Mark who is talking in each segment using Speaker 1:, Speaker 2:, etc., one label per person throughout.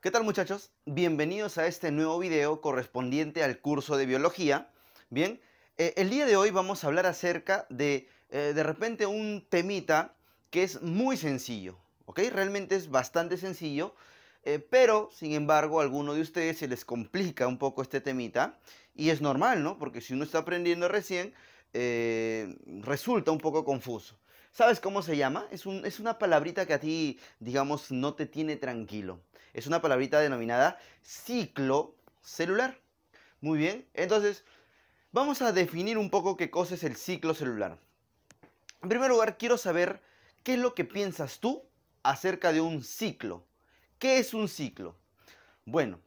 Speaker 1: ¿Qué tal muchachos? Bienvenidos a este nuevo video correspondiente al curso de biología. Bien, eh, el día de hoy vamos a hablar acerca de eh, de repente un temita que es muy sencillo, ¿ok? Realmente es bastante sencillo, eh, pero sin embargo a alguno de ustedes se les complica un poco este temita y es normal, ¿no? Porque si uno está aprendiendo recién, resulta un poco confuso. ¿Sabes cómo se llama? Es, un, es una palabrita que a ti, digamos, no te tiene tranquilo es una palabrita denominada ciclo celular. Muy bien, entonces vamos a definir un poco qué cosa es el ciclo celular. En primer lugar, quiero saber qué es lo que piensas tú acerca de un ciclo. ¿Qué es un ciclo? Bueno,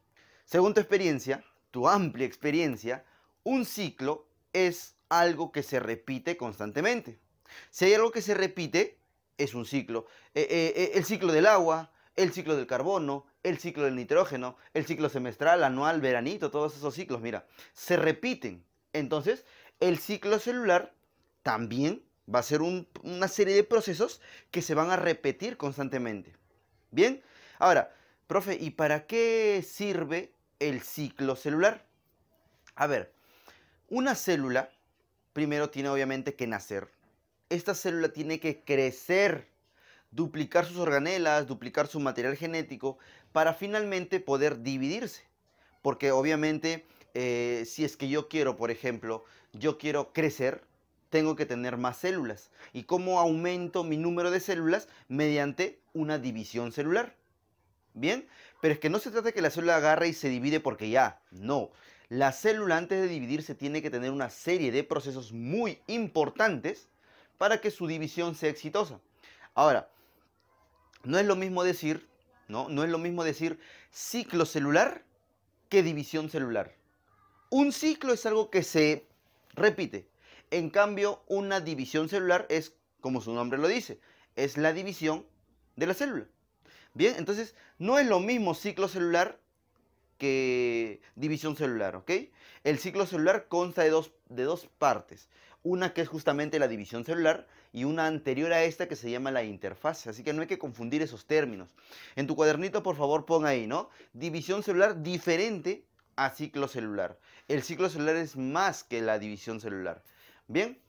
Speaker 1: según tu experiencia, tu amplia experiencia, un ciclo es algo que se repite constantemente. Si hay algo que se repite, es un ciclo. Eh, eh, eh, el ciclo del agua, el ciclo del carbono, el ciclo del nitrógeno, el ciclo semestral, anual, veranito, todos esos ciclos, mira, se repiten. Entonces, el ciclo celular también va a ser una serie de procesos que se van a repetir constantemente. Bien, ahora, profe, ¿y para qué sirve el ciclo celular? A ver, una célula primero tiene obviamente que nacer. Esta célula tiene que crecer duplicar sus organelas, duplicar su material genético, para finalmente poder dividirse. Porque obviamente, eh, si es que yo quiero, por ejemplo, yo quiero crecer, tengo que tener más células. ¿Y cómo aumento mi número de células? Mediante una división celular. ¿Bien? Pero es que no se trata de que la célula agarre y se divide porque ya, no. La célula antes de dividirse tiene que tener una serie de procesos muy importantes para que su división sea exitosa. Ahora, no es lo mismo decir, ¿no? No es lo mismo decir ciclo celular que división celular. Un ciclo es algo que se repite. En cambio, una división celular es, como su nombre lo dice, es la división de la célula. Bien, entonces no es lo mismo ciclo celular que división celular, ¿ok? El ciclo celular consta de dos, de dos partes. Una que es justamente la división celular y una anterior a esta que se llama la interfase. Así que no hay que confundir esos términos. En tu cuadernito, por favor, pon ahí, ¿no? División celular diferente a ciclo celular. El ciclo celular es más que la división celular. Bien.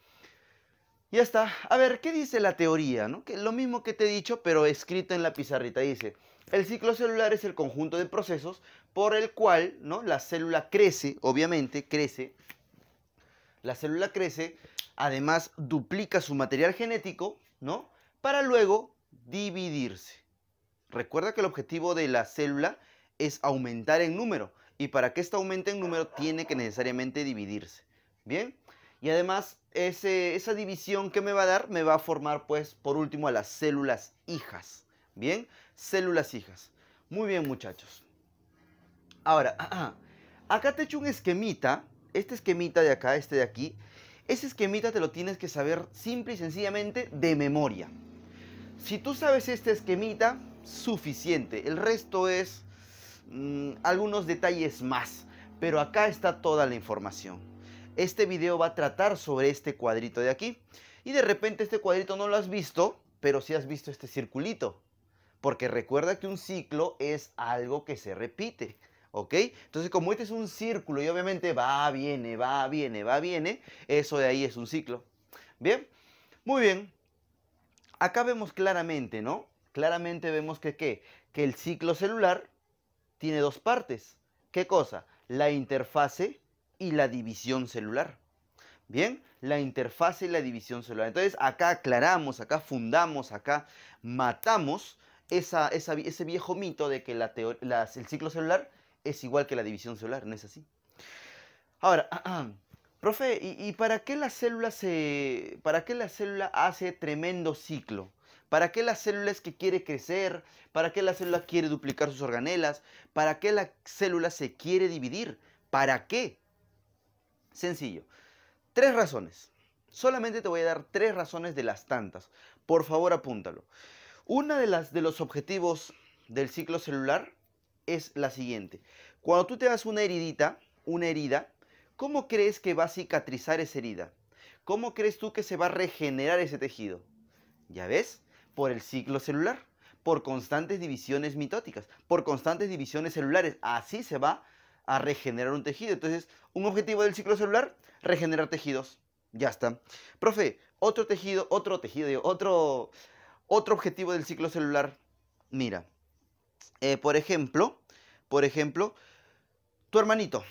Speaker 1: Ya está. A ver, ¿qué dice la teoría? ¿no? Que lo mismo que te he dicho, pero escrito en la pizarrita. Dice, el ciclo celular es el conjunto de procesos por el cual ¿no? la célula crece, obviamente, crece, la célula crece, además duplica su material genético, ¿no? Para luego dividirse. Recuerda que el objetivo de la célula es aumentar en número. Y para que ésta aumente en número tiene que necesariamente dividirse. ¿Bien? Y además esa división que me va a dar me va a formar pues por último a las células hijas. ¿Bien? Células hijas. Muy bien muchachos. Ahora, acá te he hecho un esquemita este esquemita de acá, este de aquí, ese esquemita te lo tienes que saber simple y sencillamente de memoria. Si tú sabes este esquemita, suficiente. El resto es mm, algunos detalles más. Pero acá está toda la información. Este video va a tratar sobre este cuadrito de aquí. Y de repente este cuadrito no lo has visto, pero sí has visto este circulito. Porque recuerda que un ciclo es algo que se repite. ¿ok? Entonces, como este es un círculo y obviamente va, viene, va, viene, va, viene, eso de ahí es un ciclo. Bien, muy bien. Acá vemos claramente, ¿no? Claramente vemos que, ¿qué? que el ciclo celular tiene dos partes. ¿Qué cosa? La interfase y la división celular. Bien, la interfase y la división celular. Entonces, acá aclaramos, acá fundamos, acá matamos ese viejo mito de que el ciclo celular es igual que la división celular, ¿no es así? Ahora, profe, ¿y, para qué la célula se. para qué la célula hace tremendo ciclo? ¿Para qué la célula es que quiere crecer? ¿Para qué la célula quiere duplicar sus organelas? ¿Para qué la célula se quiere dividir? ¿Para qué? Sencillo. Tres razones. Solamente te voy a dar tres razones de las tantas. Por favor, apúntalo. Una de las de los objetivos del ciclo celular es la siguiente. Cuando tú te das una heridita, una herida, ¿cómo crees que va a cicatrizar esa herida? ¿Cómo crees tú que se va a regenerar ese tejido? ¿Ya ves? Por el ciclo celular, por constantes divisiones mitóticas, por constantes divisiones celulares. Así se va a regenerar un tejido. Entonces, un objetivo del ciclo celular, regenerar tejidos. Ya está. Profe, otro tejido, otro tejido, otro, otro objetivo del ciclo celular. Mira, eh, por ejemplo, por ejemplo, tu hermanito,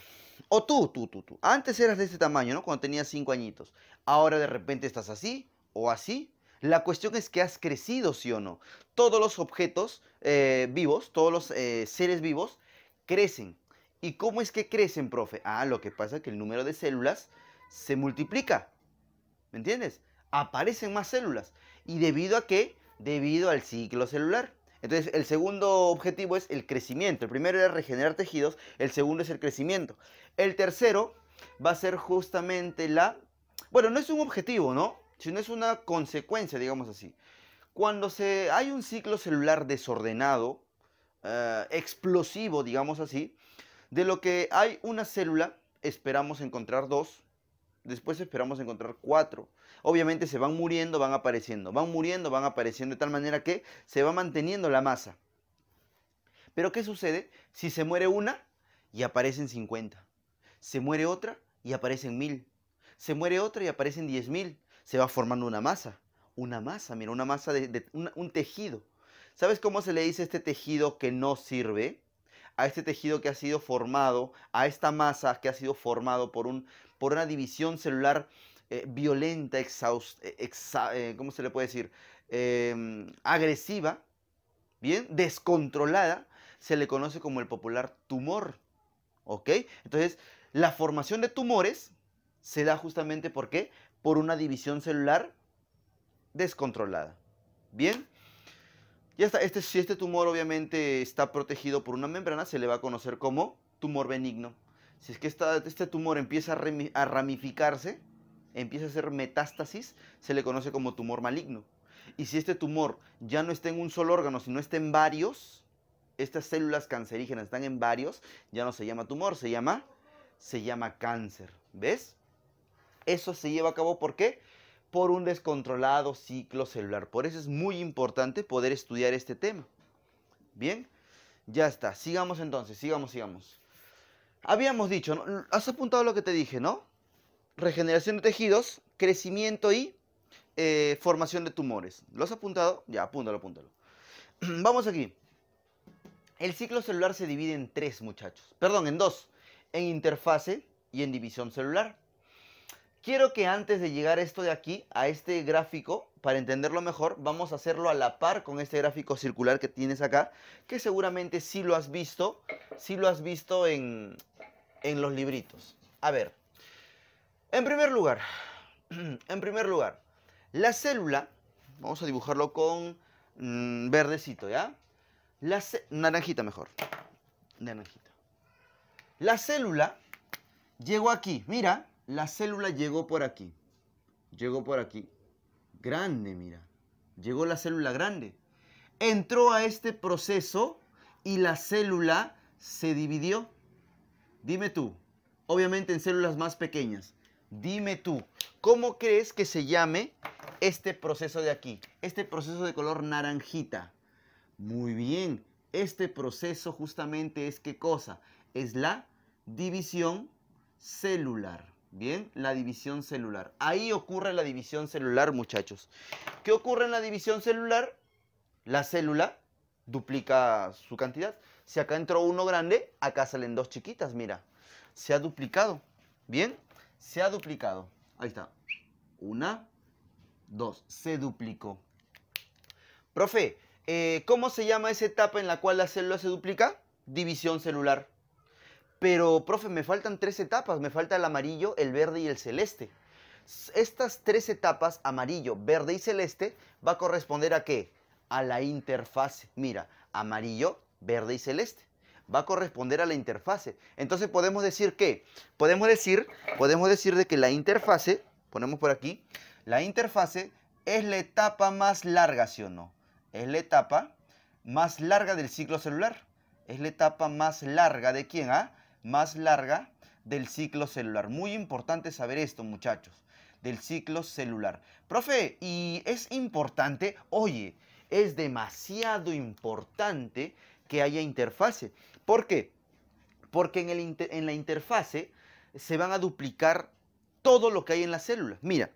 Speaker 1: o tú, tú, tú, tú. Antes eras de este tamaño, ¿no? Cuando tenías cinco añitos. Ahora de repente estás así o así. La cuestión es que has crecido, sí o no. Todos los objetos eh, vivos, todos los eh, seres vivos, crecen. ¿Y cómo es que crecen, profe? Ah, lo que pasa es que el número de células se multiplica. ¿Me entiendes? Aparecen más células. ¿Y debido a qué? Debido al ciclo celular. Entonces, el segundo objetivo es el crecimiento. El primero era regenerar tejidos, el segundo es el crecimiento. El tercero va a ser justamente la... Bueno, no es un objetivo, ¿no? Sino es una consecuencia, digamos así. Cuando se... hay un ciclo celular desordenado, eh, explosivo, digamos así, de lo que hay una célula, esperamos encontrar dos, Después esperamos encontrar cuatro. Obviamente se van muriendo, van apareciendo, van muriendo, van apareciendo, de tal manera que se va manteniendo la masa. Pero ¿qué sucede si se muere una y aparecen 50? Se muere otra y aparecen mil. Se muere otra y aparecen diez mil. Se va formando una masa. Una masa, mira, una masa de, un tejido. ¿Sabes cómo se le dice este tejido que no sirve? a este tejido que ha sido formado, a esta masa que ha sido formado por, un, por una división celular eh, violenta, eh, eh, ¿cómo se le puede decir? Em, agresiva, bien, descontrolada, se le conoce como el popular tumor. ¿Ok? Entonces, la formación de tumores se da justamente por qué? Por una división celular descontrolada. ¿Bien? Y este, si este tumor obviamente está protegido por una membrana, se le va a conocer como tumor benigno. Si es que este tumor empieza a, ramificarse, empieza a hacer metástasis, se le conoce como tumor maligno. Y si este tumor ya no está en un solo órgano, sino está en varios, estas células cancerígenas están en varios, ya no se llama tumor, se llama, se llama cáncer. ¿Ves? Eso se lleva a cabo porque... qué? por un descontrolado ciclo celular. Por eso es muy importante poder estudiar este tema. Bien, ya está. Sigamos entonces, sigamos, sigamos. Habíamos dicho, has apuntado lo que te dije, ¿no? Regeneración de tejidos, crecimiento y eh, formación de tumores. ¿Lo has apuntado? Ya, apúntalo, apúntalo. Vamos aquí. El ciclo celular se divide en tres, muchachos. Perdón, en dos. En interfase y en división celular. Quiero que antes de llegar esto de aquí, a este gráfico, para entenderlo mejor, vamos a hacerlo a la par con este gráfico circular que tienes acá, que seguramente sí lo has visto, sí lo has visto en, en los libritos. A ver, en primer lugar, en primer lugar, la célula, vamos a dibujarlo con mm, verdecito, ¿ya? La naranjita mejor, naranjita. La célula llegó aquí, mira, la célula llegó por aquí, llegó por aquí, grande, mira, llegó la célula grande, entró a este proceso y la célula se dividió. Dime tú, obviamente en células más pequeñas, dime tú, ¿cómo crees que se llame este proceso de aquí? Este proceso de color naranjita. Muy bien, este proceso justamente es qué cosa? Es la división celular. Bien, la división celular. Ahí ocurre la división celular, muchachos. ¿Qué ocurre en la división celular? La célula duplica su cantidad. Si acá entró uno grande, acá salen dos chiquitas, mira. Se ha duplicado. Bien, se ha duplicado. Ahí está. Una, dos. Se duplicó. Profe, eh, ¿cómo se llama esa etapa en la cual la célula se duplica? División celular. Pero, profe, me faltan tres etapas. Me falta el amarillo, el verde y el celeste. Estas tres etapas, amarillo, verde y celeste, va a corresponder a qué? A la interfase. Mira, amarillo, verde y celeste. Va a corresponder a la interfase. Entonces podemos decir que, podemos decir, podemos decir de que la interfase, ponemos por aquí, la interfase es la etapa más larga, ¿sí o no? Es la etapa más larga del ciclo celular. Es la etapa más larga de quién, ¿ah? más larga del ciclo celular. Muy importante saber esto, muchachos, del ciclo celular. Profe, y es importante, oye, es demasiado importante que haya interfase. ¿Por qué? Porque en, la interfase se van a duplicar todo lo que hay en las células. Mira,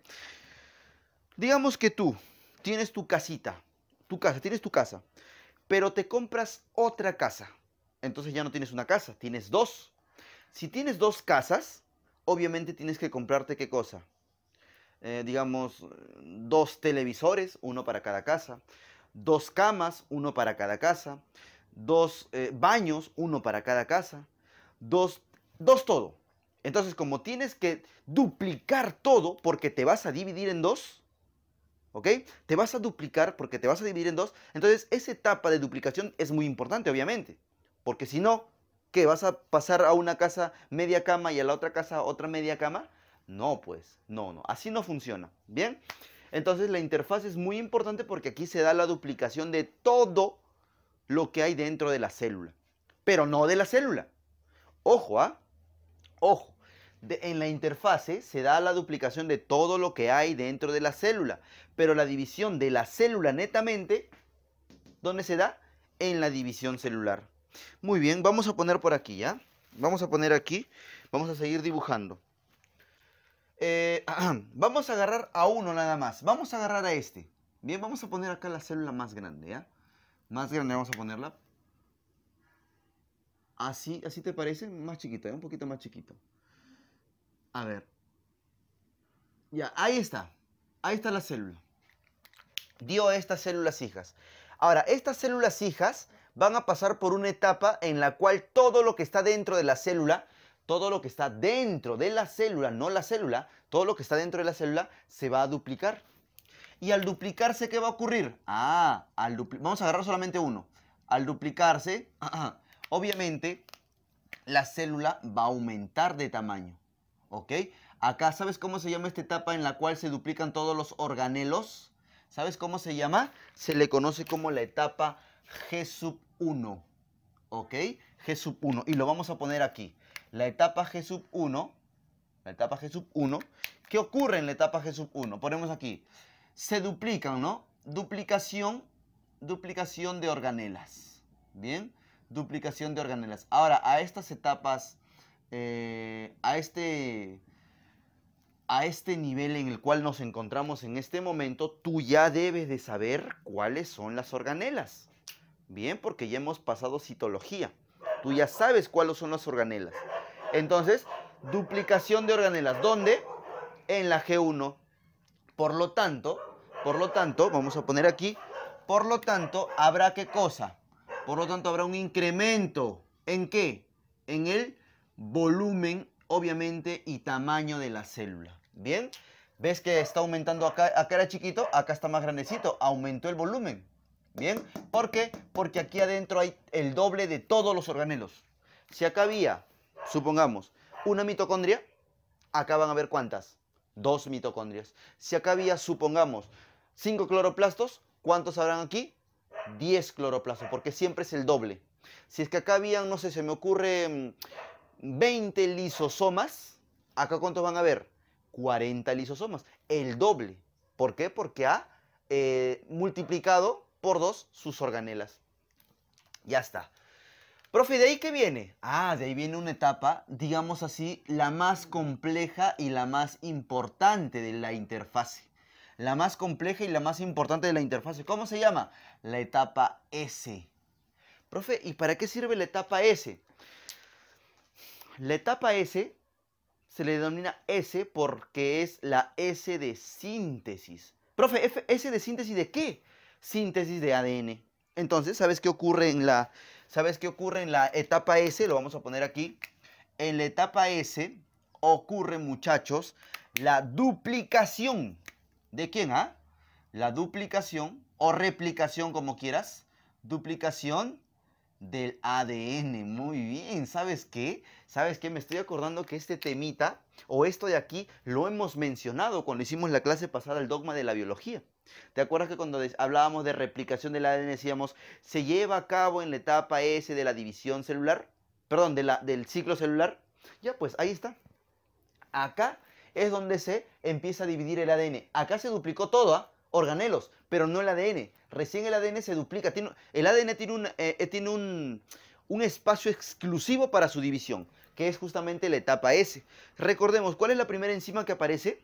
Speaker 1: digamos que tú tienes tu casita, tu casa, tienes tu casa, pero te compras otra casa. Entonces ya no tienes una casa, tienes dos. Si tienes dos casas, obviamente tienes que comprarte qué cosa. Eh, digamos, dos televisores, uno para cada casa, dos camas, uno para cada casa, dos eh, baños, uno para cada casa, dos, dos todo. Entonces, como tienes que duplicar todo porque te vas a dividir en dos, ¿ok? Te vas a duplicar porque te vas a dividir en dos. Entonces, esa etapa de duplicación es muy importante, obviamente. Porque si no, ¿Qué? ¿Vas a pasar a una casa media cama y a la otra casa otra media cama? No, pues, no, no. Así no funciona. ¿Bien? Entonces la interfaz es muy importante porque aquí se da la duplicación de todo lo que hay dentro de la célula. Pero no de la célula. Ojo, ¿ah? Ojo. en la interfase se da la duplicación de todo lo que hay dentro de la célula. Pero la división de la célula netamente, ¿dónde se da? En la división celular. Muy bien, vamos a poner por aquí, ¿ya? Vamos a poner aquí, vamos a seguir dibujando. Eh, vamos a agarrar a uno nada más, vamos a agarrar a este. Bien, vamos a poner acá la célula más grande, ¿ya? Más grande vamos a ponerla. Así, así te parece, más chiquita, un poquito más chiquito. A ver. Ya, ahí está. Ahí está la célula. Dio estas células hijas. Ahora, estas células hijas van a pasar por una etapa en la cual todo lo que está dentro de la célula, todo lo que está dentro de la célula, no la célula, todo lo que está dentro de la célula se va a duplicar. Y al duplicarse, ¿qué va a ocurrir? Ah, al vamos a agarrar solamente uno. Al duplicarse, obviamente, la célula va a aumentar de tamaño. ¿Ok? Acá, ¿sabes cómo se llama esta etapa en la cual se duplican todos los organelos? ¿Sabes cómo se llama? Se le conoce como la etapa G sub 1. ¿Ok? G sub 1. Y lo vamos a poner aquí. La etapa G sub 1. La etapa G sub 1. ¿Qué ocurre en la etapa G sub 1? Ponemos aquí. Se duplican, ¿no? Duplicación. Duplicación de organelas. ¿Bien? Duplicación de organelas. Ahora, a estas etapas. Eh, a este a este nivel en el cual nos encontramos en este momento, tú ya debes de saber cuáles son las organelas. Bien, porque ya hemos pasado citología. Tú ya sabes cuáles son las organelas. Entonces, duplicación de organelas. ¿Dónde? En la G1. Por lo tanto, por lo tanto, vamos a poner aquí, por lo tanto, habrá qué cosa? Por lo tanto, habrá un incremento. ¿En qué? En el volumen, obviamente, y tamaño de la célula. ¿Bien? ¿Ves que está aumentando acá? Acá era chiquito, acá está más grandecito. Aumentó el volumen. ¿Bien? ¿Por qué? Porque aquí adentro hay el doble de todos los organelos. Si acá había, supongamos, una mitocondria, acá van a ver cuántas. Dos mitocondrias. Si acá había, supongamos, cinco cloroplastos, ¿cuántos habrán aquí? Diez cloroplastos, porque siempre es el doble. Si es que acá habían, no sé, se me ocurre 20 mm, lisosomas, acá cuántos van a haber? 40 lisosomas, el doble. ¿Por qué? Porque ha eh, multiplicado por dos sus organelas. Ya está. Profe, ¿de ahí qué viene? Ah, de ahí viene una etapa, digamos así, la más compleja y la más importante de la interfase. La más compleja y la más importante de la interfase. ¿Cómo se llama? La etapa S. Profe, ¿y para qué sirve la etapa S? La etapa S se le denomina S porque es la S de síntesis. Profe, ¿S de síntesis de qué? síntesis de ADN. Entonces, ¿sabes qué ocurre en la, ¿sabes qué ocurre en la etapa S? Lo vamos a poner aquí. En la etapa S ocurre, muchachos, la duplicación. ¿De quién? Ah? La duplicación o replicación, como quieras. Duplicación del ADN. Muy bien, ¿sabes qué? ¿Sabes qué? Me estoy acordando que este temita o esto de aquí lo hemos mencionado cuando hicimos la clase pasada, el dogma de la biología. ¿Te acuerdas que cuando hablábamos de replicación del ADN decíamos, se lleva a cabo en la etapa S de la división celular? Perdón, del ciclo celular. Ya, pues ahí está. Acá es donde se empieza a dividir el ADN. Acá se duplicó todo, ¿ah? organelos, pero no el ADN. Recién el ADN se duplica. el ADN tiene, eh, eh, un espacio exclusivo para su división, que es justamente la etapa S. Recordemos, ¿cuál es la primera enzima que aparece?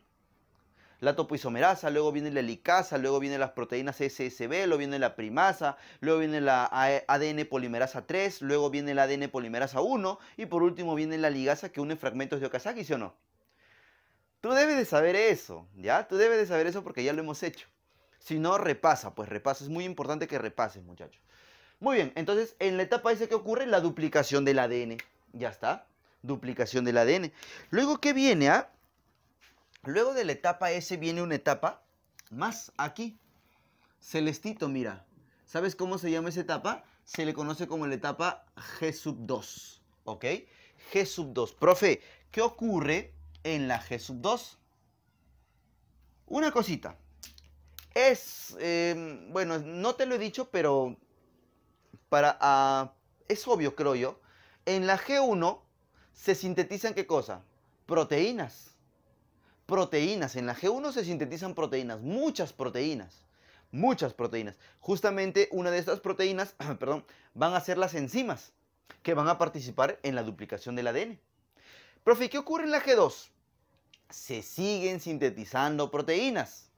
Speaker 1: la topoisomerasa, luego viene la helicasa, luego vienen las proteínas SSB, luego viene la primasa, luego viene la ADN polimerasa 3, luego viene la ADN polimerasa 1 y por último viene la ligasa que une fragmentos de Okazaki, ¿sí o no? Tú debes de saber eso, ¿ya? Tú debes de saber eso porque ya lo hemos hecho. Si no, repasa, pues repasa, es muy importante que repases, muchachos. Muy bien, entonces en la etapa dice que ocurre la duplicación del ADN. Ya está, duplicación del ADN. Luego, ¿qué viene? Ah? Luego de la etapa S viene una etapa más aquí. Celestito, mira. ¿Sabes cómo se llama esa etapa? Se le conoce como la etapa G sub 2. ¿Ok? G 2. Profe, ¿qué ocurre en la G sub 2? Una cosita. Es, em, bueno, no te lo he dicho, pero para, ah, es obvio, creo yo. En la G1 se sintetizan qué cosa? Proteínas proteínas. En la G1 se sintetizan proteínas, muchas proteínas. Muchas proteínas. Justamente una de estas proteínas, perdón, van a ser las enzimas que van a participar en la duplicación del ADN. Profe, ¿qué ocurre en la G2? Se siguen sintetizando proteínas.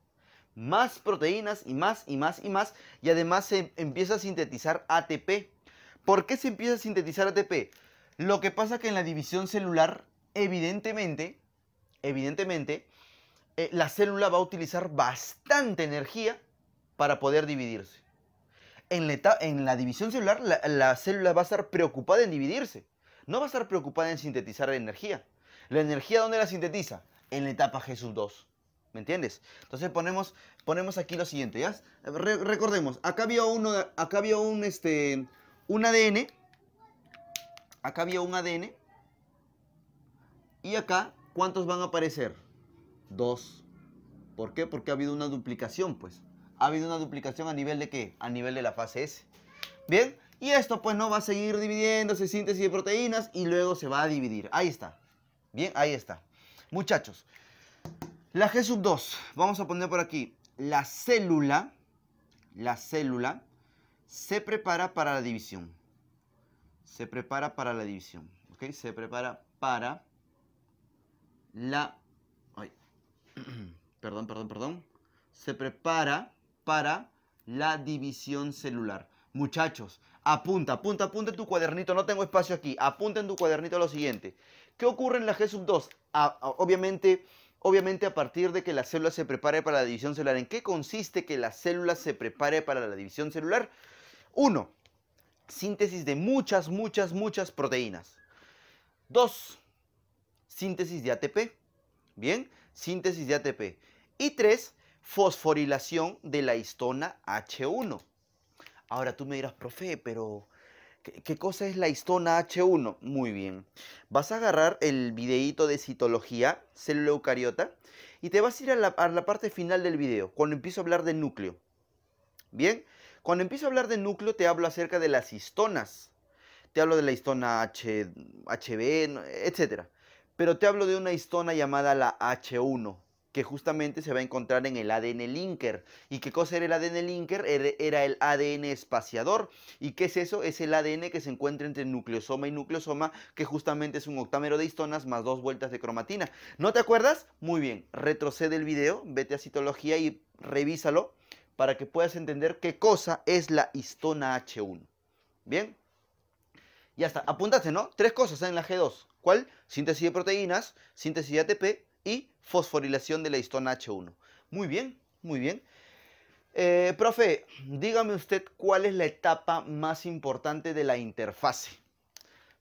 Speaker 1: Más proteínas y más y más y más. Y además se empieza a sintetizar ATP. ¿Por qué se empieza a sintetizar ATP? Lo que pasa que en la división celular, evidentemente, evidentemente, eh, la célula va a utilizar bastante energía para poder dividirse. En la, en la división celular, la, célula va a estar preocupada en dividirse. No va a estar preocupada en sintetizar la energía. ¿La energía dónde la sintetiza? En la etapa Jesús 2. ¿Me entiendes? Entonces ponemos, ponemos aquí lo siguiente, recordemos, acá había, uno, acá había un, este, un ADN. Acá había un ADN. Y acá ¿Cuántos van a aparecer? Dos. ¿Por qué? Porque ha habido una duplicación, pues. Ha habido una duplicación a nivel de qué? A nivel de la fase S. ¿Bien? Y esto pues no va a seguir dividiéndose, síntesis de proteínas y luego se va a dividir. Ahí está. Bien, ahí está. Muchachos, la G sub 2, vamos a poner por aquí, la célula, la célula se prepara para la división. Se prepara para la división, ¿ok? Se prepara para la... perdón, perdón, perdón. Se prepara para la división celular. Muchachos, apunta, apunta, apunta en tu cuadernito. No tengo espacio aquí. Apunta en tu cuadernito lo siguiente. ¿Qué ocurre en la G sub 2? obviamente, obviamente a partir de que la célula se prepare para la división celular. ¿En qué consiste que la célula se prepare para la división celular? Uno, síntesis de muchas, muchas, muchas proteínas. Dos, síntesis de ATP. Bien, síntesis de ATP. Y tres, fosforilación de la histona H1. Ahora tú me dirás, profe, pero ¿qué, cosa es la histona H1? Muy bien. Vas a agarrar el videíto de citología, célula eucariota, y te vas a ir a la, parte final del video, cuando empiezo a hablar de núcleo. Bien, cuando empiezo a hablar de núcleo te hablo acerca de las histonas. Te hablo de la histona H, HB, etc. Pero te hablo de una histona llamada la H1, que justamente se va a encontrar en el ADN linker. ¿Y qué cosa era el ADN linker? Era el ADN espaciador. ¿Y qué es eso? Es el ADN que se encuentra entre nucleosoma y nucleosoma, que justamente es un octámero de histonas más dos vueltas de cromatina. ¿No te acuerdas? Muy bien, retrocede el video, vete a citología y revísalo para que puedas entender qué cosa es la histona H1. ¿Bien? Ya está, apuntaste, ¿no? Tres cosas ¿eh? en la G2. ¿Cuál? Síntesis de proteínas, síntesis de ATP y fosforilación de la histona H1. Muy bien, muy bien. Eh, profe, dígame usted cuál es la etapa más importante de la interfase.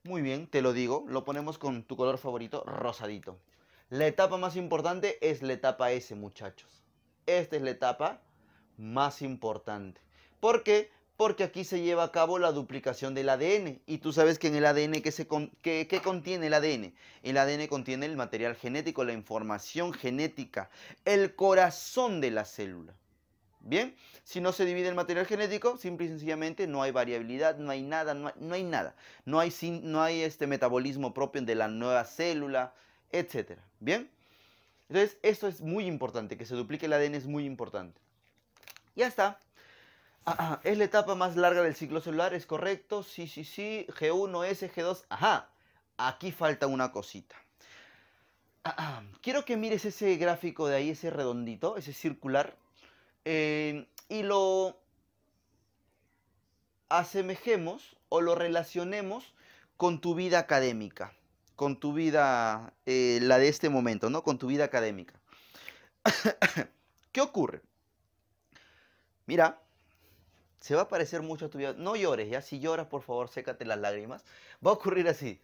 Speaker 1: Muy bien, te lo digo, lo ponemos con tu color favorito, rosadito. La etapa más importante es la etapa S, muchachos. Esta es la etapa más importante. Porque porque aquí se lleva a cabo la duplicación del ADN. Y tú sabes que en el ADN, ¿qué, contiene el ADN? El ADN contiene el material genético, la información genética, el corazón de la célula. Bien, si no se divide el material genético, simple y sencillamente no hay variabilidad, no hay nada, no hay, nada. No hay, no hay este metabolismo propio de la nueva célula, etc. Bien, entonces esto es muy importante, que se duplique el ADN es muy importante. Ya está es la etapa más larga del ciclo celular, es correcto. Sí, sí, sí. G1S, G2. Ajá. Aquí falta una cosita. quiero que mires ese gráfico de ahí, ese redondito, ese circular. Eh, y lo asemejemos o lo relacionemos con tu vida académica. Con tu vida, eh, la de este momento, ¿no? Con tu vida académica. ¿Qué ocurre? Mira, se va a parecer mucho a tu vida. No llores, ya. Si lloras, por favor, sécate las lágrimas. Va a ocurrir así.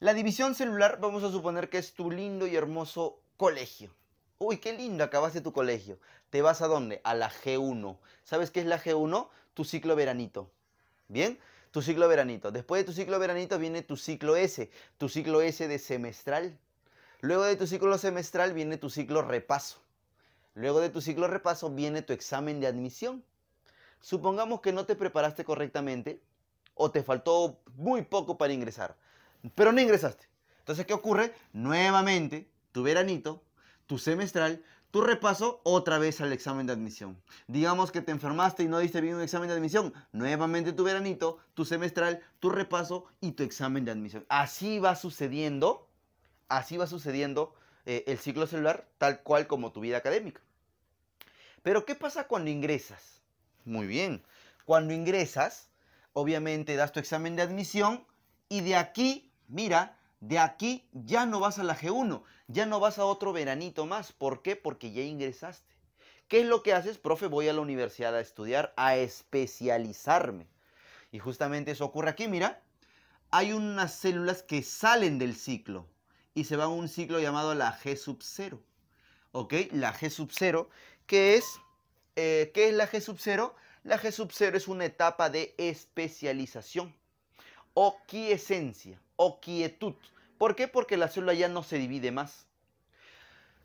Speaker 1: La división celular, vamos a suponer que es tu lindo y hermoso colegio. Uy, qué lindo, acabaste tu colegio. ¿Te vas a dónde? A la G1. ¿Sabes qué es la G1? Tu ciclo veranito. ¿Bien? Tu ciclo veranito. Después de tu ciclo veranito viene tu ciclo S. Tu ciclo S de semestral. Luego de tu ciclo semestral viene tu ciclo repaso. Luego de tu ciclo repaso viene tu examen de admisión. Supongamos que no te preparaste correctamente o te faltó muy poco para ingresar, pero no ingresaste. Entonces, ¿qué ocurre? Nuevamente, tu veranito, tu semestral, tu repaso otra vez al examen de admisión. Digamos que te enfermaste y no diste bien un examen de admisión. Nuevamente tu veranito, tu semestral, tu repaso y tu examen de admisión. Así va sucediendo, así va sucediendo eh, el ciclo celular tal cual como tu vida académica. Pero ¿qué pasa cuando ingresas? Muy bien. Cuando ingresas, obviamente das tu examen de admisión y de aquí, mira, de aquí ya no vas a la G1, ya no vas a otro veranito más. ¿Por qué? Porque ya ingresaste. ¿Qué es lo que haces? Profe, voy a la universidad a estudiar, a especializarme. Y justamente eso ocurre aquí, mira. Hay unas células que salen del ciclo y se van a un ciclo llamado la G sub 0. ¿Ok? La G sub 0, que es eh, ¿Qué es la G sub 0? La G sub 0 es una etapa de especialización o quiesencia o quietud. ¿Por qué? Porque la célula ya no se divide más.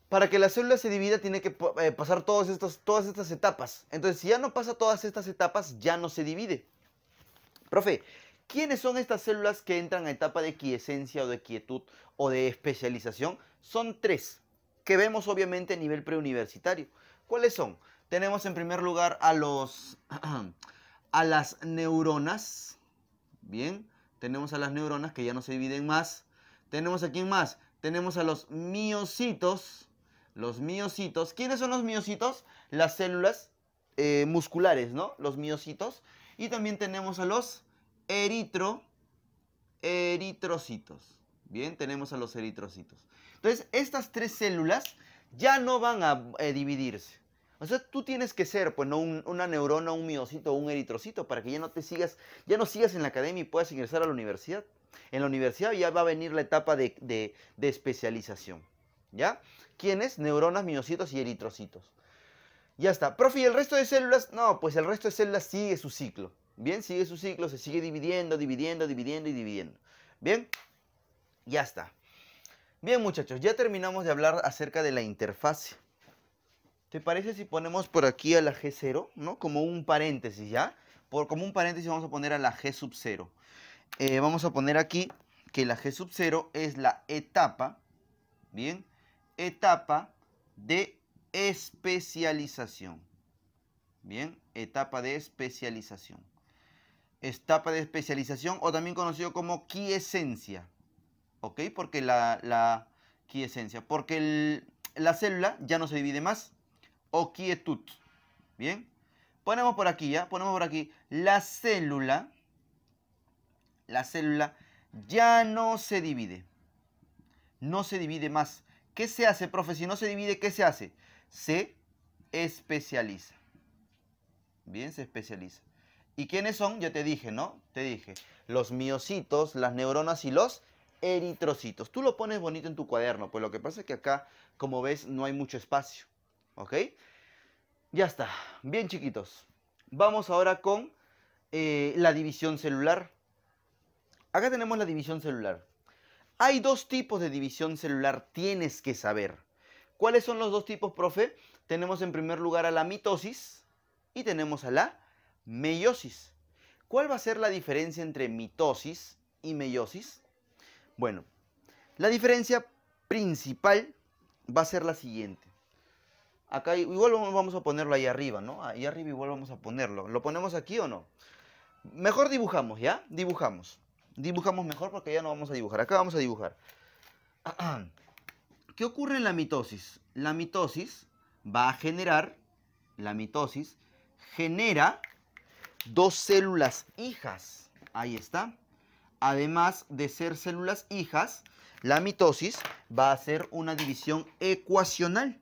Speaker 1: Para que la célula se divida tiene que eh, pasar todas estas, todas estas etapas. Entonces, si ya no pasa todas estas etapas, ya no se divide. Profe, ¿quiénes son estas células que entran a etapa de quiesencia o de quietud o de especialización? Son tres, que vemos obviamente a nivel preuniversitario. ¿Cuáles son? Tenemos en primer lugar a los a las neuronas. Bien, tenemos a las neuronas que ya no se dividen más. Tenemos aquí más. Tenemos a los miocitos. Los miocitos. ¿Quiénes son los miocitos? Las células eh, musculares, ¿no? Los miocitos. Y también tenemos a los eritro, eritrocitos. Bien, tenemos a los eritrocitos. Entonces, estas tres células ya no van a eh, dividirse. Entonces tú tienes que ser, pues, una neurona, un miocito un eritrocito para que ya no te sigas, ya no sigas en la academia y puedas ingresar a la universidad. En la universidad ya va a venir la etapa de, especialización. ¿Ya? ¿Quiénes? Neuronas, miocitos y eritrocitos. Ya está. Profe, ¿y el resto de células? No, pues el resto de células sigue su ciclo. Bien, sigue su ciclo, se sigue dividiendo, dividiendo, dividiendo y dividiendo. Bien, ya está. Bien, muchachos, ya terminamos de hablar acerca de la interfase. Se parece si ponemos por aquí a la G0, ¿no? Como un paréntesis, ¿ya? Por, como un paréntesis vamos a poner a la G sub 0. Eh, vamos a poner aquí que la G sub 0 es la etapa, ¿bien? Etapa de especialización. Bien, etapa de especialización. Etapa de especialización o también conocido como quiesencia. ¿Ok? Porque la, quiesencia. Porque la célula ya no se divide más o quietud. Bien, ponemos por aquí, ¿ya? Ponemos por aquí. La célula, la célula ya no se divide. No se divide más. ¿Qué se hace, profe? Si no se divide, ¿qué se hace? Se especializa. Bien, se especializa. ¿Y quiénes son? Yo te dije, ¿no? Te dije. Los miocitos, las neuronas y los eritrocitos. Tú lo pones bonito en tu cuaderno, pues lo que pasa es que acá, como ves, no hay mucho espacio. ¿Ok? Ya está. Bien chiquitos. Vamos ahora con eh, la división celular. Acá tenemos la división celular. Hay dos tipos de división celular, tienes que saber. ¿Cuáles son los dos tipos, profe? Tenemos en primer lugar a la mitosis y tenemos a la meiosis. ¿Cuál va a ser la diferencia entre mitosis y meiosis? Bueno, la diferencia principal va a ser la siguiente. Acá igual vamos a ponerlo ahí arriba, ¿no? Ahí arriba igual vamos a ponerlo. ¿Lo ponemos aquí o no? Mejor dibujamos, ¿ya? Dibujamos. Dibujamos mejor porque ya no vamos a dibujar. Acá vamos a dibujar. ¿Qué ocurre en la mitosis? La mitosis va a generar, la mitosis genera dos células hijas. Ahí está. Además de ser células hijas, la mitosis va a ser una división ecuacional.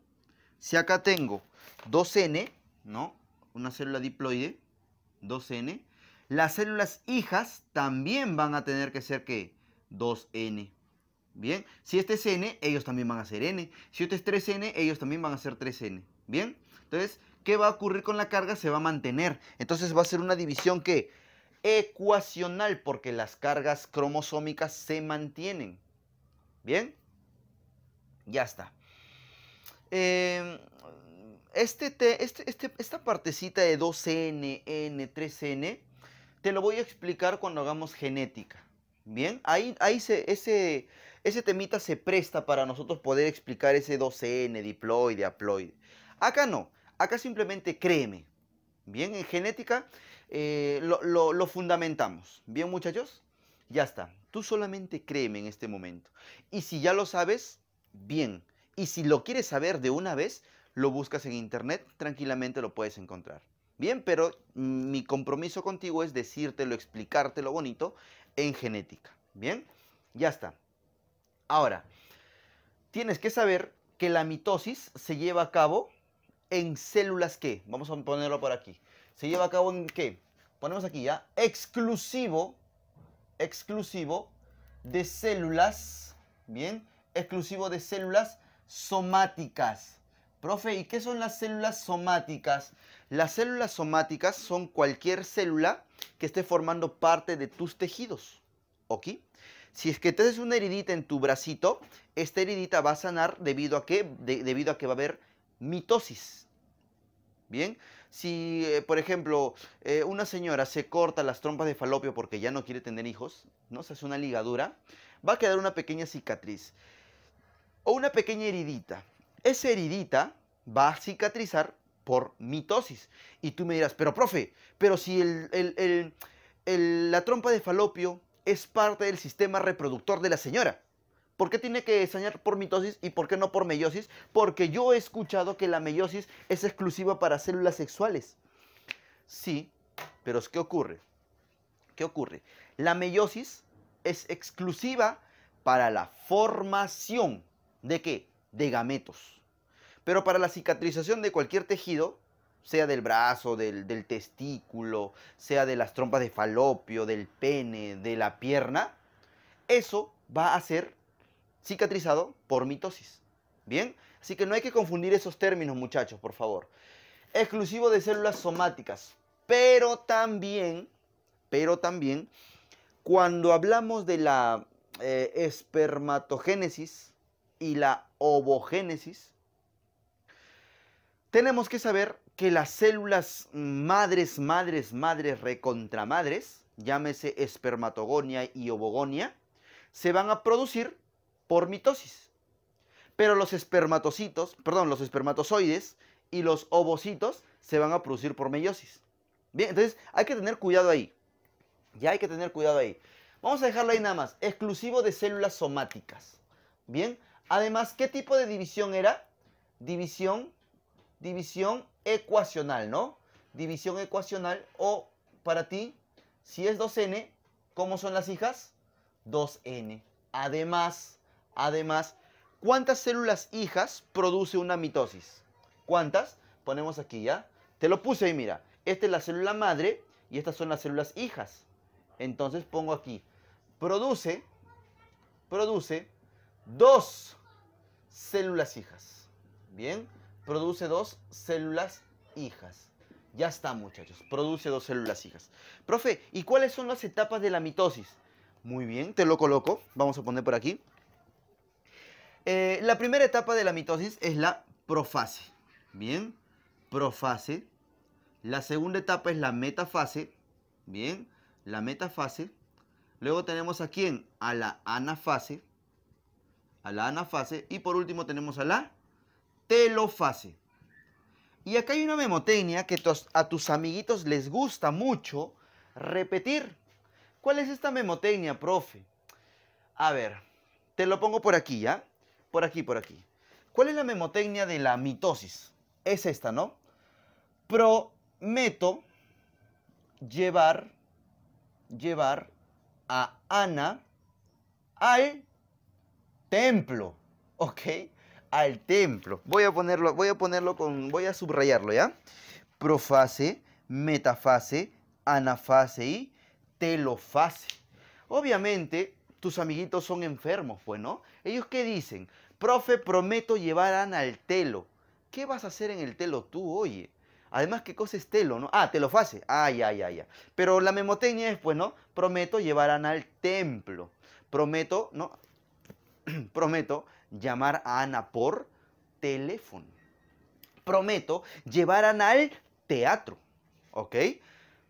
Speaker 1: Si acá tengo 2N, ¿no? Una célula diploide, 2N. Las células hijas también van a tener que ser, que 2 2N. Bien, si este es N, ellos también van a ser N. Si este es 3N, ellos también van a ser 3N. Bien, entonces, ¿qué va a ocurrir con la carga? Se va a mantener. Entonces va a ser una división que ecuacional porque las cargas cromosómicas se mantienen. Bien, ya está. Em, este, este, este, esta partecita de 2N, N, 3N, te lo voy a explicar cuando hagamos genética. Bien, ahí, ese, ese temita se presta para nosotros poder explicar ese 2N, diploide, haploide. Acá no, acá simplemente créeme. Bien, en genética eh, lo, lo fundamentamos. Bien, muchachos, ya está. Tú solamente créeme en este momento. Y si ya lo sabes, bien. Y si lo quieres saber de una vez, lo buscas en internet, tranquilamente lo puedes encontrar. Bien, pero mi compromiso contigo es decírtelo, explicártelo bonito en genética. Bien, ya está. Ahora, tienes que saber que la mitosis se lleva a cabo en células que, vamos a ponerlo por aquí, se lleva a cabo en qué? Ponemos aquí ya, exclusivo, exclusivo de células, bien, exclusivo de células somáticas. Profe, ¿y qué son las células somáticas? Las células somáticas son cualquier célula que esté formando parte de tus tejidos. ¿Ok? Si es que te haces una heridita en tu bracito, esta heridita va a sanar debido a que, debido a que va a haber mitosis. ¿Bien? Si, eh, por ejemplo, eh, una señora se corta las trompas de falopio porque ya no quiere tener hijos, ¿no? Se hace una ligadura, va a quedar una pequeña cicatriz o una pequeña heridita. Esa heridita va a cicatrizar por mitosis. Y tú me dirás, pero profe, pero si la trompa de falopio es parte del sistema reproductor de la señora, ¿por qué tiene que sañar por mitosis y por qué no por meiosis? Porque yo he escuchado que la meiosis es exclusiva para células sexuales. Sí, pero es ¿qué ocurre? ¿Qué ocurre? La meiosis es exclusiva para la formación ¿De qué? De gametos. Pero para la cicatrización de cualquier tejido, sea del brazo, del, testículo, sea de las trompas de falopio, del pene, de la pierna, eso va a ser cicatrizado por mitosis. ¿Bien? Así que no hay que confundir esos términos, muchachos, por favor. Exclusivo de células somáticas. Pero también, pero también, cuando hablamos de la eh, espermatogénesis, y la ovogénesis, tenemos que saber que las células madres, madres, madres, recontramadres, llámese espermatogonia y ovogonia, se van a producir por mitosis. Pero los espermatocitos, perdón, los espermatozoides y los ovocitos se van a producir por meiosis. Bien, entonces hay que tener cuidado ahí. Ya hay que tener cuidado ahí. Vamos a dejarlo ahí nada más. Exclusivo de células somáticas. Bien, Además, ¿qué tipo de división era? División, división ecuacional, ¿no? División ecuacional o para ti, si es 2n, ¿cómo son las hijas? 2n. Además, además, ¿cuántas células hijas produce una mitosis? ¿Cuántas? Ponemos aquí, ¿ya? Te lo puse ahí, mira. Esta es la célula madre y estas son las células hijas. Entonces pongo aquí, produce, produce dos células hijas. Bien, produce dos células hijas. Ya está, muchachos, produce dos células hijas. Profe, ¿y cuáles son las etapas de la mitosis? Muy bien, te lo coloco. Vamos a poner por aquí. Eh, la primera etapa de la mitosis es la profase. Bien, profase. La segunda etapa es la metafase. Bien, la metafase. Luego tenemos a A la anafase a la anafase y por último tenemos a la telofase. Y acá hay una memotecnia que a tus amiguitos les gusta mucho repetir. ¿Cuál es esta memotecnia, profe? A ver, te lo pongo por aquí, ¿ya? Por aquí, por aquí. ¿Cuál es la memotecnia de la mitosis? Es esta, ¿no? Prometo llevar, llevar a Ana al templo, ¿ok? Al templo. Voy a ponerlo, voy a ponerlo con, voy a subrayarlo, ¿ya? Profase, metafase, anafase y telofase. Obviamente, tus amiguitos son enfermos, pues, ¿no? Ellos qué dicen? Profe, prometo llevarán al telo. ¿Qué vas a hacer en el telo tú, oye? Además, ¿qué cosa es telo, no? Ah, telofase. Ay, ah, ay, ay. ya. Pero la memoteña es, pues, ¿no? Prometo llevarán al templo. Prometo, ¿no? prometo llamar a Ana por teléfono. Prometo llevar a Ana al teatro. ¿Ok?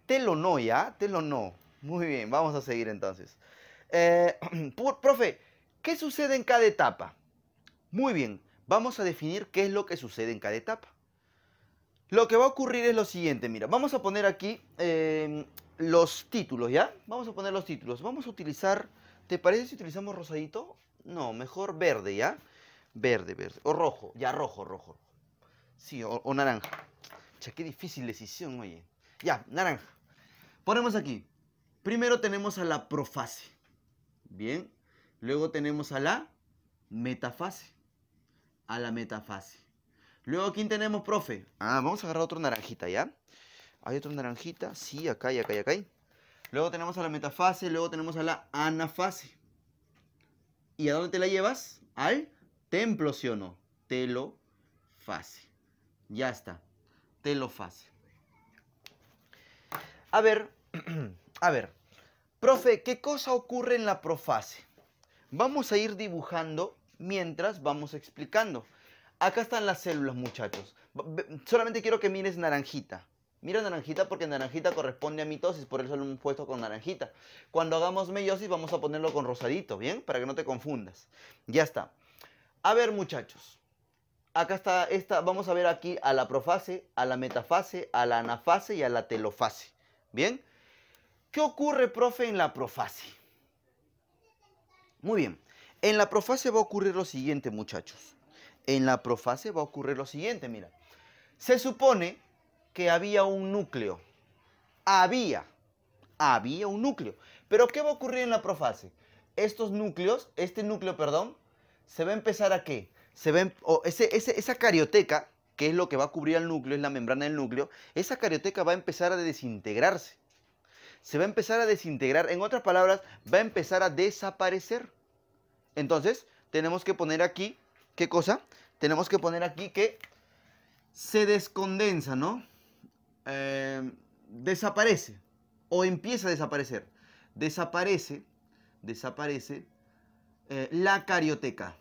Speaker 1: Te lo no, ¿ya? Te lo no. Muy bien, vamos a seguir entonces. Eh, profe, ¿qué sucede en cada etapa? Muy bien, vamos a definir qué es lo que sucede en cada etapa. Lo que va a ocurrir es lo siguiente, mira, vamos a poner aquí em, los títulos, ¿ya? Vamos a poner los títulos. Vamos a utilizar, ¿te parece si utilizamos rosadito? No, mejor verde, ¿ya? Verde, verde. O rojo, ya rojo, rojo. Sí, o, naranja. qué difícil decisión, oye. Ya, naranja. Ponemos aquí. Primero tenemos a la profase. Bien. Luego tenemos a la metafase. A la metafase. Luego, ¿quién tenemos, profe? Ah, vamos a agarrar otro naranjita, ¿ya? Hay otro naranjita. Sí, acá y acá y acá. Luego tenemos a la metafase. Luego tenemos a la anafase. ¿Y a dónde te la llevas? Al templo, sí o no. Telofase. Ya está. lo A ver, a ver. Profe, ¿qué cosa ocurre en la profase? Vamos a ir dibujando mientras vamos explicando. Acá están las células, muchachos. Solamente quiero que mires naranjita. Mira naranjita porque naranjita corresponde a mitosis, por eso lo hemos puesto con naranjita. Cuando hagamos meiosis vamos a ponerlo con rosadito, ¿bien? Para que no te confundas. Ya está. A ver muchachos, acá está esta, vamos a ver aquí a la profase, a la metafase, a la anafase y a la telofase, ¿bien? ¿Qué ocurre, profe, en la profase? Muy bien, en la profase va a ocurrir lo siguiente muchachos. En la profase va a ocurrir lo siguiente, mira. Se supone que había un núcleo. Había, había un núcleo. Pero ¿qué va a ocurrir en la profase? Estos núcleos, este núcleo, perdón, se va a empezar a qué? Se ven, em, esa carioteca, que es lo que va a cubrir al núcleo, es la membrana del núcleo, esa carioteca va a empezar a desintegrarse. Se va a empezar a desintegrar, en otras palabras, va a empezar a desaparecer. Entonces, tenemos que poner aquí, ¿qué cosa? Tenemos que poner aquí que se descondensa, ¿no? Em, desaparece o empieza a desaparecer. Desaparece, desaparece eh, la carioteca,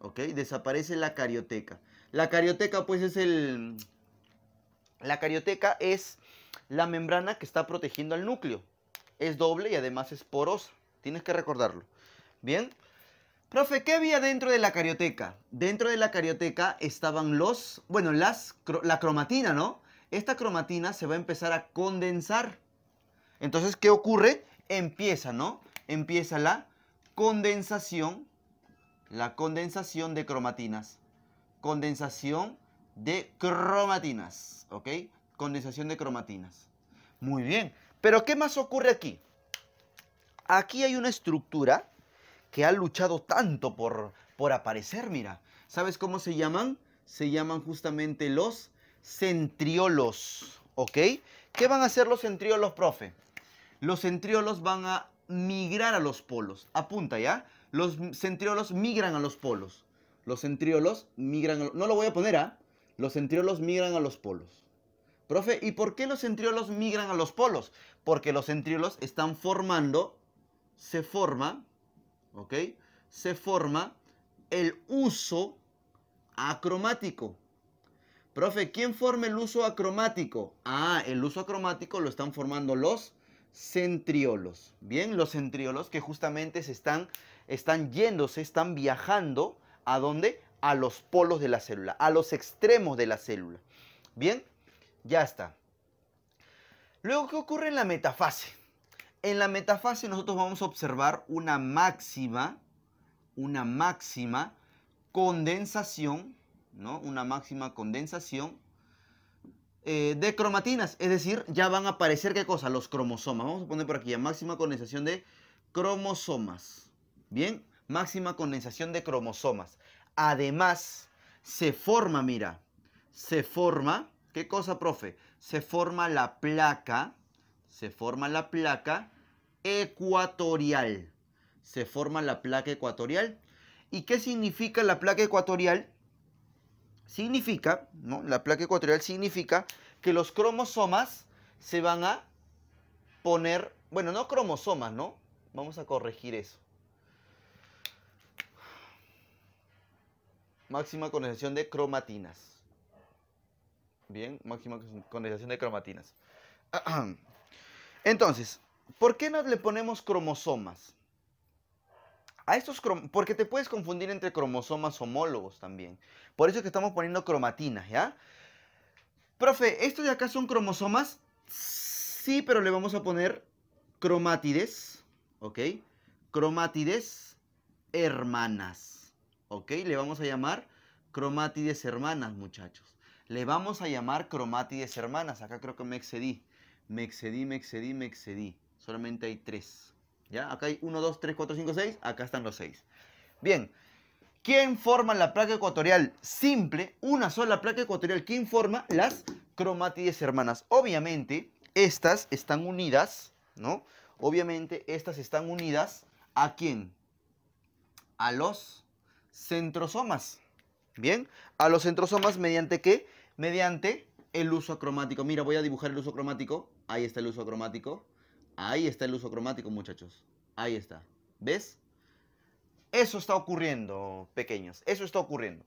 Speaker 1: ¿ok? Desaparece la carioteca. La carioteca pues es el... La carioteca es la membrana que está protegiendo al núcleo. Es doble y además es porosa. Tienes que recordarlo. Bien. Profe, ¿qué había dentro de la carioteca? Dentro de la carioteca estaban los, bueno, las, la cromatina, ¿no? esta cromatina se va a empezar a condensar. Entonces, ¿qué ocurre? Empieza, ¿no? Empieza la condensación, la condensación de cromatinas. Condensación de cromatinas, ¿ok? Condensación de cromatinas. Muy bien, pero ¿qué más ocurre aquí? Aquí hay una estructura que ha luchado tanto por, por aparecer, mira. ¿Sabes cómo se llaman? Se llaman justamente los centriolos, ¿ok? ¿Qué van a hacer los centriolos, profe? Los centriolos van a migrar a los polos. Apunta, ¿ya? Los centriolos migran a los polos. Los centriolos migran No lo voy a poner, ¿ah? Los centriolos migran a los polos. Profe, ¿y por qué los centriolos migran a los polos? Porque los centriolos están formando, se forma, ¿ok? Se forma el uso acromático. Profe, ¿quién forma el uso acromático? Ah, el uso acromático lo están formando los centriolos. Bien, los centriolos que justamente se están, están yéndose, están viajando a dónde? A los polos de la célula, a los extremos de la célula. Bien, ya está. Luego, ¿qué ocurre en la metafase? En la metafase nosotros vamos a observar una máxima, una máxima condensación ¿no? Una máxima condensación eh, de cromatinas, es decir, ya van a aparecer qué cosa, los cromosomas. Vamos a poner por aquí, ya, máxima condensación de cromosomas. Bien, máxima condensación de cromosomas. Además, se forma, mira, se forma, ¿qué cosa, profe? Se forma la placa, se forma la placa ecuatorial. Se forma la placa ecuatorial. ¿Y qué significa la placa ecuatorial? Significa, ¿no? la placa ecuatorial significa que los cromosomas se van a poner, bueno, no cromosomas, ¿no? Vamos a corregir eso. Máxima condensación de cromatinas. Bien, máxima condensación de cromatinas. Entonces, ¿por qué no le ponemos cromosomas? a estos porque te puedes confundir entre cromosomas homólogos también. Por eso es que estamos poniendo cromatinas, ¿ya? Profe, ¿estos de acá son cromosomas? Sí, pero le vamos a poner cromátides, ¿ok? Cromátides hermanas, ¿ok? Le vamos a llamar cromátides hermanas, muchachos. Le vamos a llamar cromátides hermanas. Acá creo que me excedí. Me excedí, me excedí, me excedí. Solamente hay tres. ¿Ya? Acá hay 1, 2, 3, 4, 5, 6. Acá están los 6. Bien. ¿Quién forma la placa ecuatorial simple? Una sola placa ecuatorial. ¿Quién forma? Las cromátides hermanas. Obviamente, estas están unidas, ¿no? Obviamente, estas están unidas a quién? A los centrosomas. ¿Bien? A los centrosomas, ¿mediante qué? Mediante el uso cromático. Mira, voy a dibujar el uso cromático. Ahí está el uso cromático. Ahí está el uso cromático, muchachos. Ahí está. ¿Ves? Eso está ocurriendo, pequeños. Eso está ocurriendo.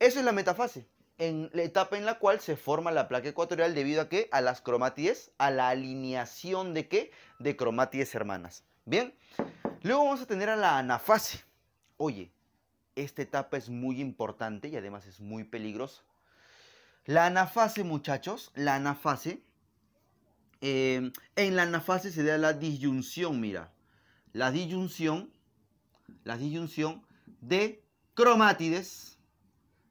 Speaker 1: Esa es la metafase. En la etapa en la cual se forma la placa ecuatorial debido a que a las cromátides, a la alineación de qué? De cromátides hermanas. Bien. Luego vamos a tener a la anafase. Oye, esta etapa es muy importante y además es muy peligrosa. La anafase, muchachos, la anafase Em, en la anafase se da la disyunción, mira. La disyunción, la disyunción de cromátides,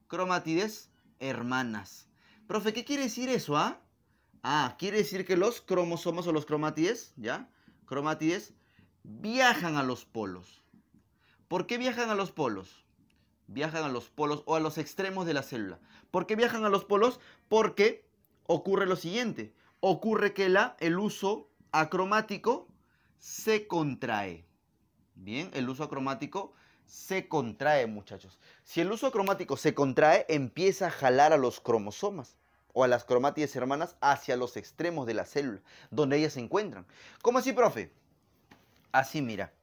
Speaker 1: cromátides hermanas. Profe, ¿qué quiere decir eso, ah? Ah, quiere decir que los cromosomas o los cromátides, ¿ya? Cromátides viajan a los polos. ¿Por qué viajan a los polos? Viajan a los polos o a los extremos de la célula. ¿Por qué viajan a los polos? Porque ocurre lo siguiente ocurre que la, el uso acromático se contrae. Bien, el uso acromático se contrae, muchachos. Si el uso acromático se contrae, empieza a jalar a los cromosomas o a las cromátides hermanas hacia los extremos de la célula, donde ellas se encuentran. ¿Cómo así, profe? Así, mira.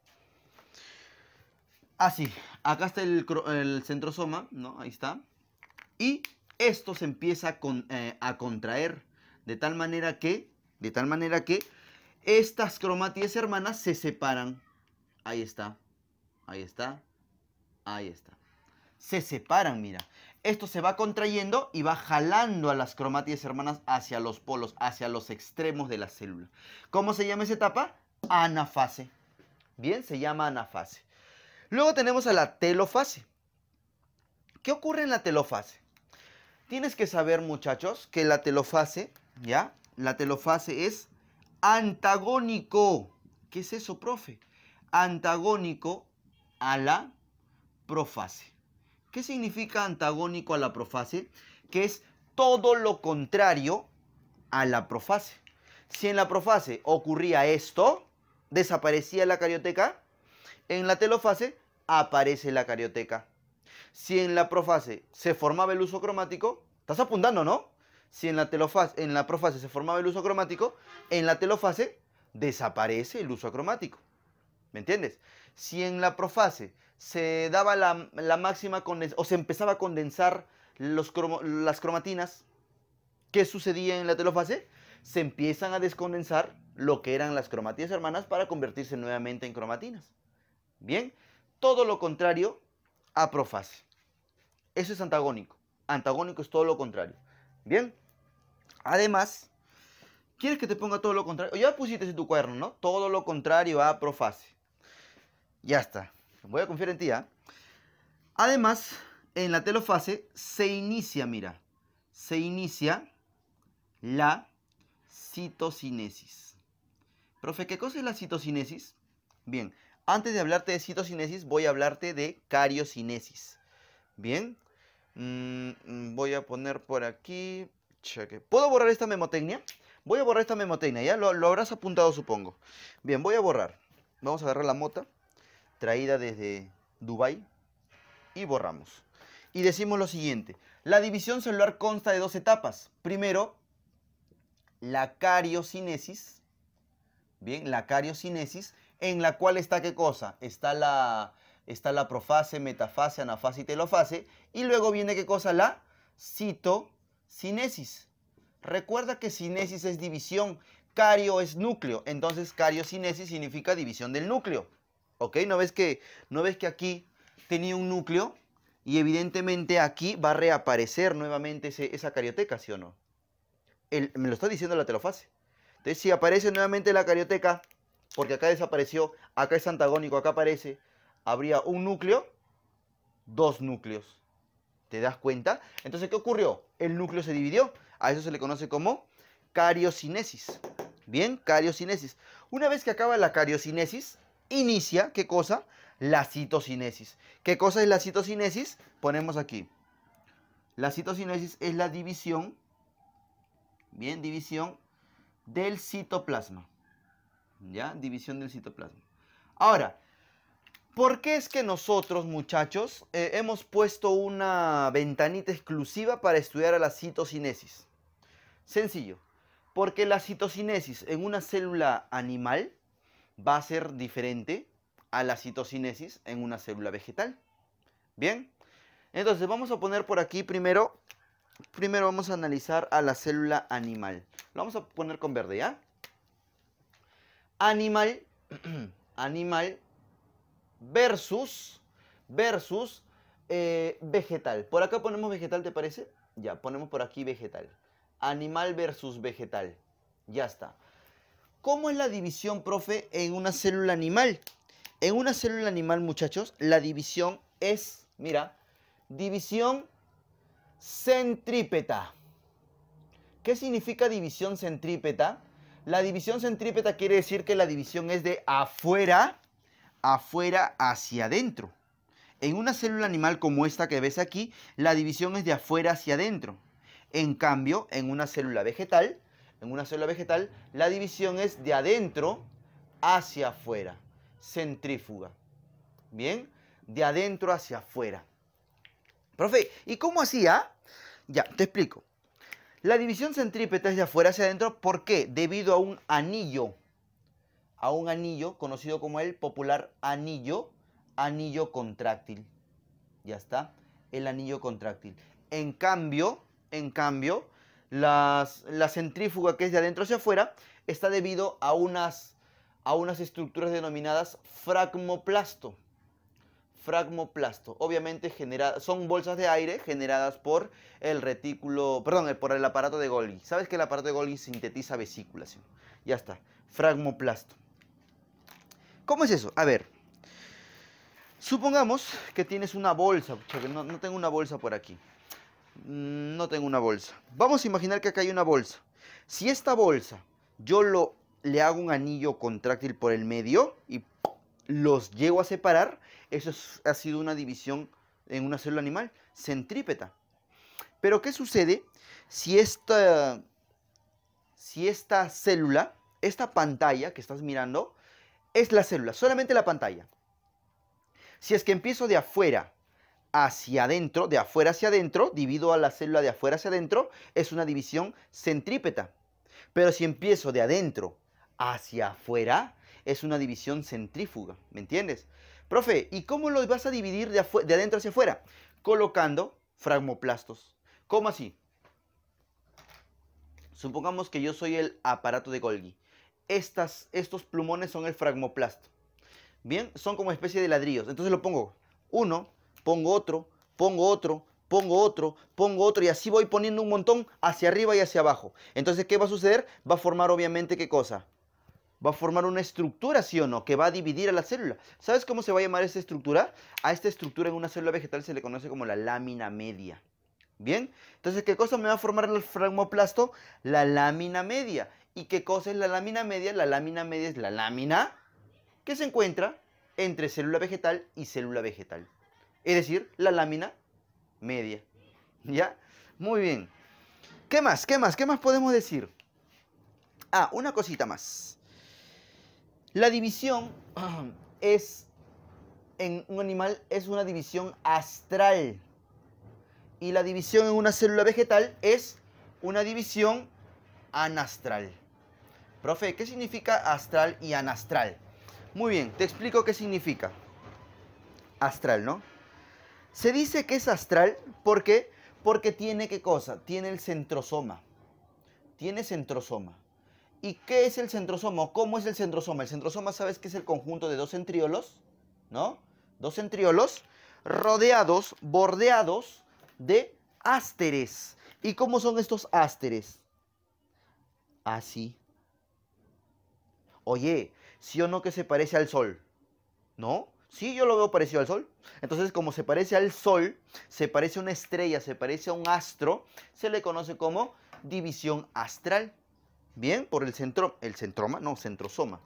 Speaker 1: Así, acá está el, centrosoma, ¿no? Ahí está. Y esto se empieza a eh, contraer de tal manera que, de tal manera que estas cromátides hermanas se separan. Ahí está, ahí está, ahí está. Se separan, mira. Esto se va contrayendo y va jalando a las cromátides hermanas hacia los polos, hacia los extremos de la célula. ¿Cómo se llama esa etapa? Anafase. Bien, se llama anafase. Luego tenemos a la telofase. ¿Qué ocurre en la telofase? Tienes que saber, muchachos, que la telofase ¿Ya? La telofase es antagónico. ¿Qué es eso, profe? Antagónico a la profase. ¿Qué significa antagónico a la profase? Que es todo lo contrario a la profase. Si en la profase ocurría esto, desaparecía la carioteca, en la telofase aparece la carioteca. Si en la profase se formaba el uso cromático, estás apuntando, ¿no? Si en la, telofase, en la profase se formaba el uso cromático, en la telofase desaparece el uso cromático. ¿Me entiendes? Si en la profase se daba la, máxima máxima o se empezaba a condensar las cromatinas, ¿qué sucedía en la telofase? Se empiezan a descondensar lo que eran las cromatinas hermanas para convertirse nuevamente en cromatinas. Bien, todo lo contrario a profase. Eso es antagónico. Antagónico es todo lo contrario. Bien. Además, ¿quieres que te ponga todo lo contrario? Ya pusiste en tu cuaderno, ¿no? Todo lo contrario a profase. Ya está. Voy a confiar en ti, ¿ah? Además, en la telofase se inicia, mira, se inicia la citocinesis. Profe, ¿qué cosa es la citocinesis? Bien, antes de hablarte de citocinesis, voy a hablarte de cariocinesis. Bien, mm, voy a poner por aquí ¿Puedo borrar esta memotecnia? Voy a borrar esta memotecnia, ya lo, habrás apuntado supongo. Bien, voy a borrar. Vamos a agarrar la mota, traída desde Dubai y borramos. Y decimos lo siguiente, la división celular consta de dos etapas. Primero, la cariocinesis, bien, la cariocinesis, en la cual está qué cosa? Está la, está la profase, metafase, anafase y telofase. Y luego viene qué cosa? La cito Sinesis, Recuerda que sinesis es división, cario es núcleo, entonces cario-sinesis significa división del núcleo. ¿Ok? ¿No ves que, no ves que aquí tenía un núcleo? Y evidentemente aquí va a reaparecer nuevamente esa carioteca, ¿sí o no? me lo está diciendo la telofase. Entonces, si aparece nuevamente la carioteca, porque acá desapareció, acá es antagónico, acá aparece, habría un núcleo, dos núcleos. ¿Te das cuenta? Entonces, ¿qué ocurrió? El núcleo se dividió. A eso se le conoce como cariocinesis. Bien, cariocinesis. Una vez que acaba la cariocinesis, inicia, ¿qué cosa? La citocinesis. ¿Qué cosa es la citocinesis? Ponemos aquí. La citocinesis es la división, bien, división del citoplasma. ¿Ya? División del citoplasma. Ahora, ¿Por qué es que nosotros, muchachos, eh, hemos puesto una ventanita exclusiva para estudiar a la citocinesis? Sencillo, porque la citocinesis en una célula animal va a ser diferente a la citocinesis en una célula vegetal. ¿Bien? Entonces vamos a poner por aquí primero, primero vamos a analizar a la célula animal. Lo vamos a poner con verde, ¿ya? Animal, animal versus, versus eh, vegetal. Por acá ponemos vegetal, ¿te parece? Ya, ponemos por aquí vegetal. Animal versus vegetal. Ya está. ¿Cómo es la división, profe, en una célula animal? En una célula animal, muchachos, la división es, mira, división centrípeta. ¿Qué significa división centrípeta? La división centrípeta quiere decir que la división es de afuera afuera hacia adentro. En una célula animal como esta que ves aquí, la división es de afuera hacia adentro. En cambio, en una célula vegetal, en una célula vegetal, la división es de adentro hacia afuera, centrífuga. ¿Bien? De adentro hacia afuera. Profe, ¿y cómo hacía? Ya, te explico. La división centrípeta es de afuera hacia adentro, ¿por qué? Debido a un anillo a un anillo conocido como el popular anillo, anillo contráctil. Ya está, el anillo contráctil. En cambio, en cambio, las, la centrífuga que es de adentro hacia afuera está debido a unas, a unas estructuras denominadas fragmoplasto. Fragmoplasto. Obviamente son bolsas de aire generadas por el retículo, perdón, por el aparato de Golgi. Sabes que el aparato de Golgi sintetiza vesículas. Ya está. Fragmoplasto. ¿Cómo es eso? A ver, supongamos que tienes una bolsa, no, tengo una bolsa por aquí. Mm, no tengo una bolsa. Vamos a imaginar que acá hay una bolsa. Si esta bolsa yo lo, le hago un anillo contráctil por el medio y los llego a separar, eso ha sido una división en una célula animal, centrípeta. Pero ¿qué sucede si si esta célula, esta pantalla que estás mirando, es la célula, solamente la pantalla. Si es que empiezo de afuera hacia adentro, de afuera hacia adentro, divido a la célula de afuera hacia adentro, es una división centrípeta. Pero si empiezo de adentro hacia afuera, es una división centrífuga, ¿me entiendes? Profe, ¿y cómo lo vas a dividir de, adentro hacia afuera? Colocando fragmoplastos. ¿Cómo así? Supongamos que yo soy el aparato de Golgi estos plumones son el fragmoplasto. Bien, son como especie de ladrillos. Entonces lo pongo uno, pongo otro, pongo otro, pongo otro, pongo otro y así voy poniendo un montón hacia arriba y hacia abajo. Entonces, ¿qué va a suceder? Va a formar obviamente qué cosa? Va a formar una estructura, sí o no, que va a dividir a la célula. ¿Sabes cómo se va a llamar esta estructura? A esta estructura en una célula vegetal se le conoce como la lámina media. ¿Bien? Entonces, ¿qué cosa me va a formar el fragmoplasto? La lámina media. ¿Y qué cosa es la lámina media? La lámina media es la lámina que se encuentra entre célula vegetal y célula vegetal. Es decir, la lámina media. ¿Ya? Muy bien. ¿Qué más? ¿Qué más? ¿Qué más podemos decir? Ah, una cosita más. La división es en un animal es una división astral y la división en una célula vegetal es una división anastral. Profe, ¿qué significa astral y anastral? Muy bien, te explico qué significa. Astral, ¿no? Se dice que es astral, ¿por qué? Porque tiene qué cosa? Tiene el centrosoma. Tiene centrosoma. ¿Y qué es el centrosoma? ¿Cómo es el centrosoma? El centrosoma, ¿sabes que es el conjunto de dos centriolos? ¿No? Dos centriolos rodeados, bordeados de ásteres. ¿Y cómo son estos ásteres? Así. Oye, ¿sí o no que se parece al sol? ¿No? Sí, yo lo veo parecido al Sol. Entonces, como se parece al Sol, se parece a una estrella, se parece a un astro, se le conoce como división astral. Bien, por el centro, el centroma, no, centrosoma.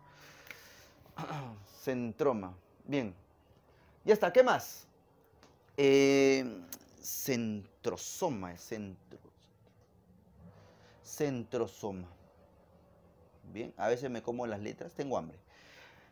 Speaker 1: Centroma. Bien. Ya está, ¿qué más? Eh, centrosoma, centro, centrosoma. Bien, a veces me como las letras, tengo hambre.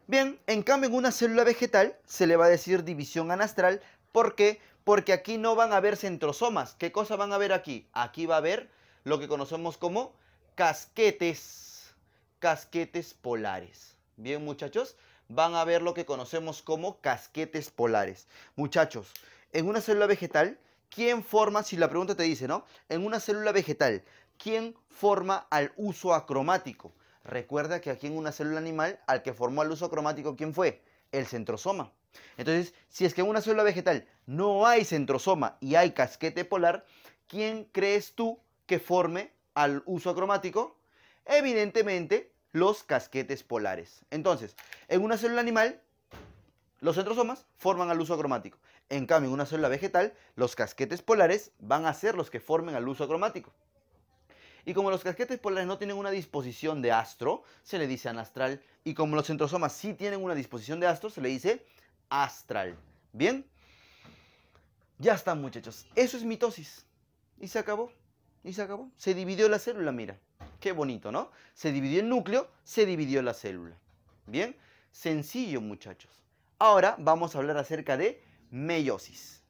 Speaker 1: Bien, en cambio en una célula vegetal se le va a decir división anastral. ¿Por qué? Porque aquí no van a haber centrosomas. ¿Qué cosa van a ver aquí? Aquí va a haber lo que conocemos como casquetes, casquetes polares. Bien, muchachos, van a ver lo que conocemos como casquetes polares. Muchachos, en una célula vegetal ¿Quién forma, si la pregunta te dice, ¿no? En una célula vegetal, ¿quién forma al uso acromático? Recuerda que aquí en una célula animal, al que formó al uso acromático, ¿quién fue? El centrosoma. Entonces, si es que en una célula vegetal no hay centrosoma y hay casquete polar, ¿quién crees tú que forme al uso acromático? Evidentemente, los casquetes polares. Entonces, en una célula animal, los centrosomas forman al uso acromático. En cambio, en una célula vegetal, los casquetes polares van a ser los que formen al uso cromático. Y como los casquetes polares no tienen una disposición de astro, se le dice anastral. Y como los centrosomas sí tienen una disposición de astro, se le dice astral. ¿Bien? Ya está, muchachos. Eso es mitosis. Y se acabó. Y se acabó. Se dividió la célula, mira. Qué bonito, ¿no? Se dividió el núcleo, se dividió la célula. ¿Bien? Sencillo, muchachos. Ahora vamos a hablar acerca de meiosis.